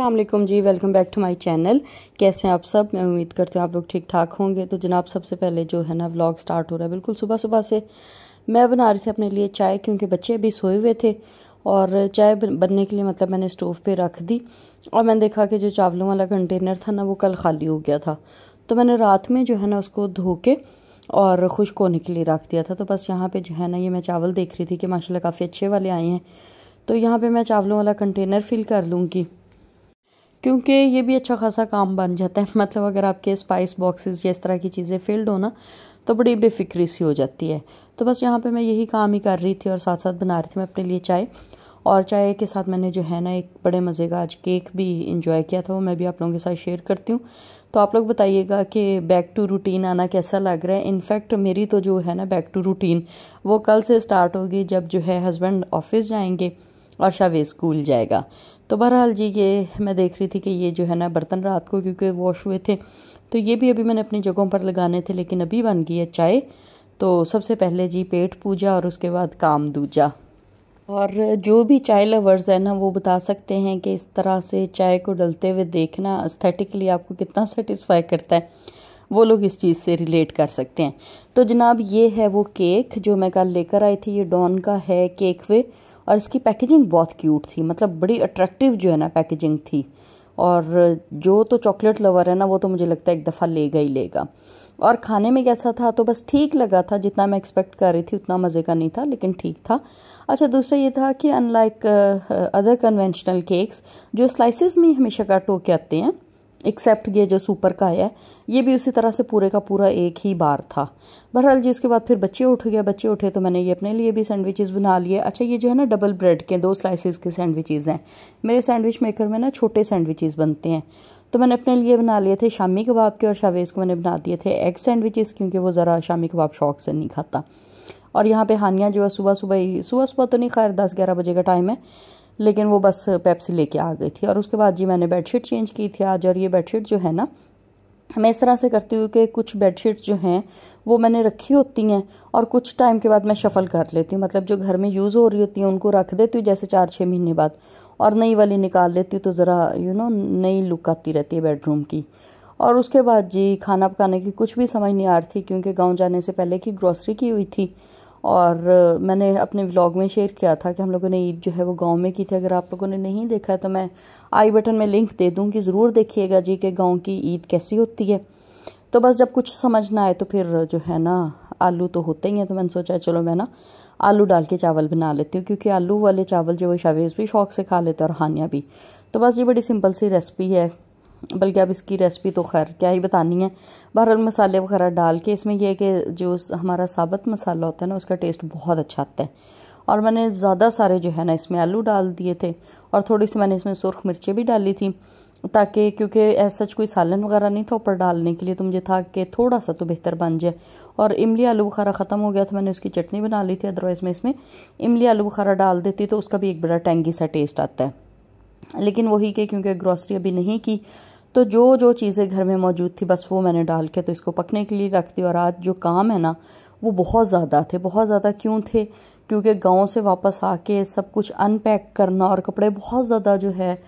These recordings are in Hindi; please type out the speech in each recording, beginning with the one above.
Aslam ji welcome back to my channel कैसे हैं आप सब मैं उम्मीद करती हूँ आप लोग ठीक ठाक होंगे तो जनाब सबसे पहले जो है ना व्लॉग स्टार्ट हो रहा है बिल्कुल सुबह सुबह से मैं बना रही थी अपने लिए चाय क्योंकि बच्चे अभी सोए हुए थे और चाय बनने के लिए मतलब मैंने स्टोव पे रख दी और मैंने देखा कि जो चावलों वाला कंटेनर था ना वो कल खाली हो गया था तो मैंने रात में जो है ना उसको धो के और खुश्क होने के लिए रख दिया था तो बस यहाँ पर जो है ना ये मैं चावल देख रही थी कि माशाला काफ़ी अच्छे वाले आए हैं तो यहाँ पे मैं चावलों वाला कंटेनर फिल कर लूँगी क्योंकि ये भी अच्छा खासा काम बन जाता है मतलब अगर आपके स्पाइस बॉक्सेस या इस तरह की चीज़ें फिल्ड हो ना तो बड़ी बेफिक्री सी हो जाती है तो बस यहाँ पे मैं यही काम ही कर रही थी और साथ साथ बना रही थी मैं अपने लिए चाय और चाय के साथ मैंने जो है ना एक बड़े मज़े का आज केक भी इंजॉय किया था वो मैं भी आप लोगों के साथ शेयर करती हूँ तो आप लोग बताइएगा कि बैक टू रूटीन आना कैसा लग रहा है इनफैक्ट मेरी तो जो है ना बैक टू रूटीन वो कल से स्टार्ट होगी जब जो है हस्बैंड ऑफिस जाएंगे और शव स्कूल जाएगा तो बहरहाल जी ये मैं देख रही थी कि ये जो है ना बर्तन रात को क्योंकि वॉश हुए थे तो ये भी अभी मैंने अपनी जगहों पर लगाने थे लेकिन अभी बन गई है चाय तो सबसे पहले जी पेट पूजा और उसके बाद काम दूजा और जो भी चाय लवर्स हैं ना वो बता सकते हैं कि इस तरह से चाय को डलते हुए देखना अस्थेटिकली आपको कितना सेटिस्फाई करता है वो लोग इस चीज़ से रिलेट कर सकते हैं तो जनाब ये है वो केक जो मैं कल लेकर आई थी ये डॉन का है केक वे और इसकी पैकेजिंग बहुत क्यूट थी मतलब बड़ी अट्रैक्टिव जो है ना पैकेजिंग थी और जो तो चॉकलेट लवर है ना वो तो मुझे लगता है एक दफ़ा लेगा ही लेगा और खाने में कैसा था तो बस ठीक लगा था जितना मैं एक्सपेक्ट कर रही थी उतना मज़े का नहीं था लेकिन ठीक था अच्छा दूसरा ये था कि अनलाइक अदर कन्वेंशनल केक्स जो स्लाइसिस में हमेशा कट होके आते हैं एक्सेप्ट ये जो सुपर का है ये भी उसी तरह से पूरे का पूरा एक ही बार था बहरहाल जी उसके बाद फिर बच्चे उठ गए बच्चे उठे तो मैंने ये अपने लिए भी सैंडविचेस बना लिए अच्छा ये जो है ना डबल ब्रेड के दो स्लाइसेस के सैंडविचेस हैं मेरे सैंडविच मेकर में ना छोटे सैंडविचेस बनते हैं तो मैंने अपने लिए बना लिए थे शामी कबाब के और शावेज़ को मैंने बना दिए थे एग सैंडविचेस क्योंकि वो ज़रा शामी कबाब शौक से नहीं खाता और यहाँ पे हानिया जो है सुबह सुबह ही सुबह सुबह तो नहीं खैर दस ग्यारह बजे का टाइम है लेकिन वो बस पेप्सी लेके आ गई थी और उसके बाद जी मैंने बेडशीट चेंज की थी आज और ये बेडशीट जो है ना मैं इस तरह से करती हूँ कि कुछ बेडशीट्स जो हैं वो मैंने रखी होती हैं और कुछ टाइम के बाद मैं शफ़ल कर लेती हूँ मतलब जो घर में यूज़ हो रही होती हैं उनको रख देती हूँ जैसे चार छः महीने बाद और नई वाली निकाल लेती हूँ तो ज़रा यू नो नई लुक आती रहती है बेडरूम की और उसके बाद जी खाना पकाने की कुछ भी समझ नहीं आ रही थी क्योंकि गाँव जाने से पहले की ग्रॉसरी की हुई थी और मैंने अपने व्लॉग में शेयर किया था कि हम लोगों ने ईद जो है वो गांव में की थी अगर आप लोगों ने नहीं देखा तो मैं आई बटन में लिंक दे दूँगी ज़रूर देखिएगा जी कि गाँव की ईद कैसी होती है तो बस जब कुछ समझ ना आए तो फिर जो है ना आलू तो होते ही हैं तो मैंने सोचा चलो मैं ना आलू डाल के चावल बना लेती हूँ क्योंकि आलू वाले चावल जो है शावेज़ भी शौक से खा लेते हैं और हानिया भी तो बस ये बड़ी सिंपल सी रेसिपी है बल्कि अब इसकी रेसिपी तो खैर क्या ही बतानी है बहरहाल मसाले वगैरह डाल के इसमें यह है कि जो हमारा साबत मसाला होता है ना उसका टेस्ट बहुत अच्छा आता है और मैंने ज़्यादा सारे जो है ना इसमें आलू डाल दिए थे और थोड़ी सी मैंने इसमें सुरख मिर्चें भी डाली थी ताकि क्योंकि ऐसा कोई सालन वगैरह नहीं था ऊपर डालने के लिए तो मुझे था कि थोड़ा सा तो बेहतर बन जाए और इमली आलू बुखारा ख़त्म हो गया तो मैंने उसकी चटनी बना ली थी अदरवाइज़ में इसमें इमली आलू बुखारा डाल देती तो उसका भी एक बड़ा टेंगी सा टेस्ट आता है लेकिन वही कि क्योंकि ग्रॉसरी अभी नहीं की तो जो जो चीज़ें घर में मौजूद थी बस वो मैंने डाल के तो इसको पकने के लिए रख दी और आज जो काम है ना वो बहुत ज़्यादा थे बहुत ज़्यादा क्यों थे क्योंकि गांव से वापस आके सब कुछ अनपैक करना और कपड़े बहुत ज़्यादा जो है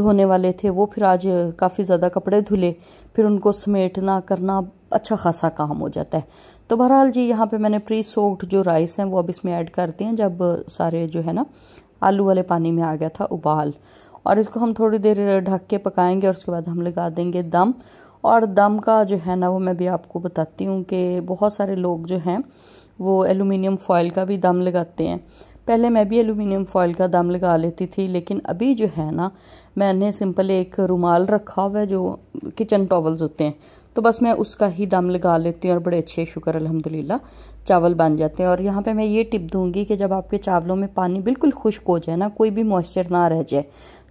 धोने वाले थे वो फिर आज काफ़ी ज़्यादा कपड़े धुले फिर उनको समेटना करना अच्छा खासा काम हो जाता है तो बहरहाल जी यहाँ पे मैंने प्री सोक्ड जो राइस हैं वो अब इसमें ऐड करते हैं जब सारे जो है ना आलू वाले पानी में आ गया था उबाल और इसको हम थोड़ी देर ढक के पकाएंगे और उसके बाद हम लगा देंगे दम और दम का जो है ना वो मैं भी आपको बताती हूँ कि बहुत सारे लोग जो हैं वो एलुमिनियम फॉयल का भी दम लगाते हैं पहले मैं भी एलुमिनियम फॉयल का दम लगा लेती थी लेकिन अभी जो है ना मैंने सिंपल एक रुमाल रखा हुआ है जो किचन टॉवल्स होते हैं तो बस मैं उसका ही दम लगा लेती हूँ और बड़े अच्छे शुक्र अल्हम्दुलिल्लाह चावल बन जाते हैं और यहाँ पे मैं ये टिप दूंगी कि जब आपके चावलों में पानी बिल्कुल खुश्क हो जाए ना कोई भी मॉइस्चर ना रह जाए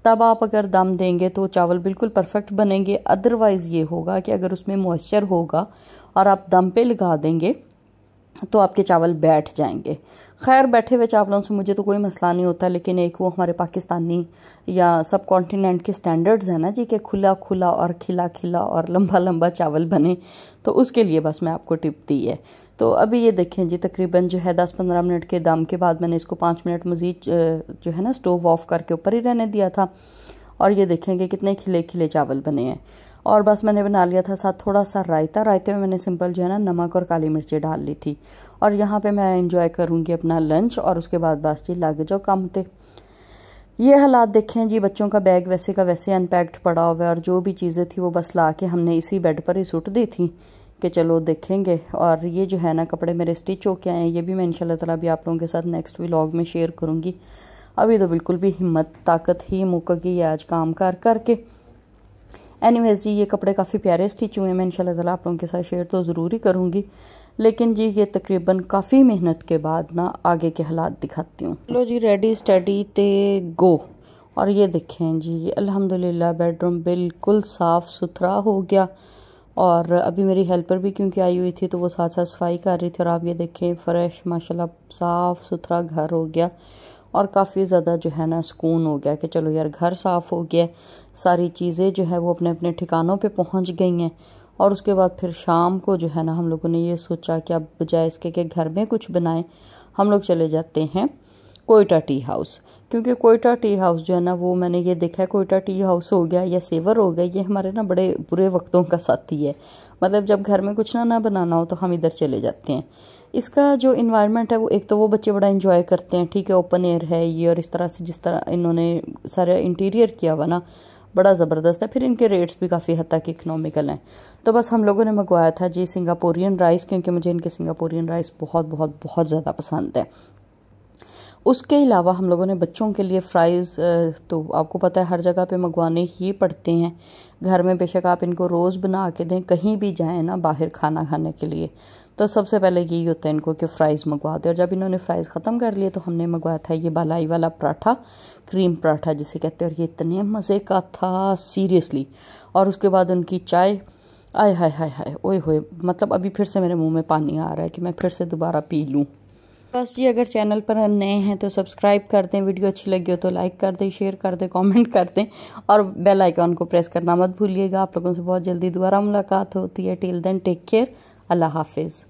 तब आप अगर दम देंगे तो चावल बिल्कुल परफेक्ट बनेंगे अदरवाइज़ ये होगा कि अगर उसमें मॉइस्चर होगा और आप दम पे लगा देंगे तो आपके चावल बैठ जाएंगे खैर बैठे हुए चावलों से मुझे तो कोई मसला नहीं होता लेकिन एक वो हमारे पाकिस्तानी या सब कॉन्टीनेंट के स्टैंडर्ड्स हैं ना जी के खुला खुला और खिला खिला और लंबा लंबा चावल बने तो उसके लिए बस मैं आपको टिप दी है तो अभी ये देखें जी तकरीबन जो है दस पंद्रह मिनट के दम के बाद मैंने इसको पाँच मिनट मज़ीद जो है ना स्टोव ऑफ करके ऊपर ही रहने दिया था और ये देखें कि कितने खिले खिले चावल बने हैं और बस मैंने बना लिया था साथ थोड़ा सा रायता रायते में मैंने सिंपल जो है ना नमक और काली मिर्ची डाल ली थी और यहाँ पे मैं इन्जॉय करूँगी अपना लंच और उसके बाद बस जी लागे जाओ काम थे ये हालात देखें जी बच्चों का बैग वैसे का वैसे अनपैक्ड पड़ा हुआ है और जो भी चीज़ें थी वो बस ला के हमने इसी बेड पर ही सुट दी थी कि चलो देखेंगे और ये जो है ना कपड़े मेरे स्टिच होके आए हैं ये भी मैं इनशाला ताला भी आप लोगों के साथ नेक्स्ट व्लॉग में शेयर करूँगी अभी तो बिल्कुल भी हिम्मत ताकत ही मुक है आज काम कर करके एनीवेज जी ये कपड़े काफ़ी प्यारे स्टिच हुए हैं मैं इनशाला तला आप लोगों के साथ शेयर तो ज़रूर ही करूँगी लेकिन जी ये तकरीबन काफ़ी मेहनत के बाद ना आगे के हालात दिखाती हूँ चलो जी रेडी स्टडी ते गो और ये देखें जी ये अल्हम्दुलिल्लाह बेडरूम बिल्कुल साफ़ सुथरा हो गया और अभी मेरी हेल्पर भी क्योंकि आई हुई थी तो वो साथ साथ सफाई कर रही थी और आप ये देखें फ्रेश माशाल्लाह साफ़ सुथरा घर हो गया और काफ़ी ज़्यादा जो है ना सुकून हो गया कि चलो यार घर साफ़ हो गया सारी चीज़ें जो है वो अपने अपने ठिकानों पे पहुंच गई हैं और उसके बाद फिर शाम को जो है ना हम लोगों ने ये सोचा कि अब बजाय इसके कि घर में कुछ बनाएं हम लोग चले जाते हैं कोयटा टी हाउस क्योंकि कोयटा टी हाउस जो है ना वो मैंने ये देखा है कोयटा टी हाउस हो गया या सेवर हो गया ये हमारे ना बड़े बुरे वक्तों का साथी है मतलब जब घर में कुछ ना ना बनाना हो तो हम इधर चले जाते हैं इसका जो इन्वायरमेंट है वो एक तो वो बच्चे बड़ा इन्जॉय करते हैं ठीक है ओपन एयर है ये और इस तरह से जिस तरह इन्होंने सारा इंटीरियर किया हुआ ना बड़ा ज़बरदस्त है फिर इनके रेट्स भी काफ़ी हद तक इकनॉमिकल हैं तो बस हम लोगों ने मंगवाया था जी सिंगापुरियन राइस क्योंकि मुझे इनके सिंगापुरियन राइस बहुत बहुत बहुत ज़्यादा पसंद है उसके अलावा हम लोगों ने बच्चों के लिए फ़्राइज़ तो आपको पता है हर जगह पे मंगवाने ही पड़ते हैं घर में बेशक आप इनको रोज़ बना के दें कहीं भी जाएं ना बाहर खाना खाने के लिए तो सबसे पहले यही होता है इनको कि फ़्राइज़ मंगवा दें और जब इन्होंने फ़्राइज़ ख़त्म कर लिए तो हमने मंगवाया था ये बालाई वाला पराठा क्रीम पराठा जिसे कहते हैं और ये इतने मज़े का था सीरियसली और उसके बाद उनकी चाय आय हाय हाय हाय ओए होए मतलब अभी फिर से मेरे मुंह में पानी आ रहा है कि मैं फिर से दोबारा पी लूँ बस जी अगर चैनल पर हम नए हैं तो सब्सक्राइब कर दें वीडियो अच्छी लगी हो तो लाइक कर दें शेयर कर दें कमेंट कर दें और बेल आइकॉन को प्रेस करना मत भूलिएगा आप लोगों से बहुत जल्दी दोबारा मुलाकात होती है टिल देन टेक केयर अल्लाह हाफिज़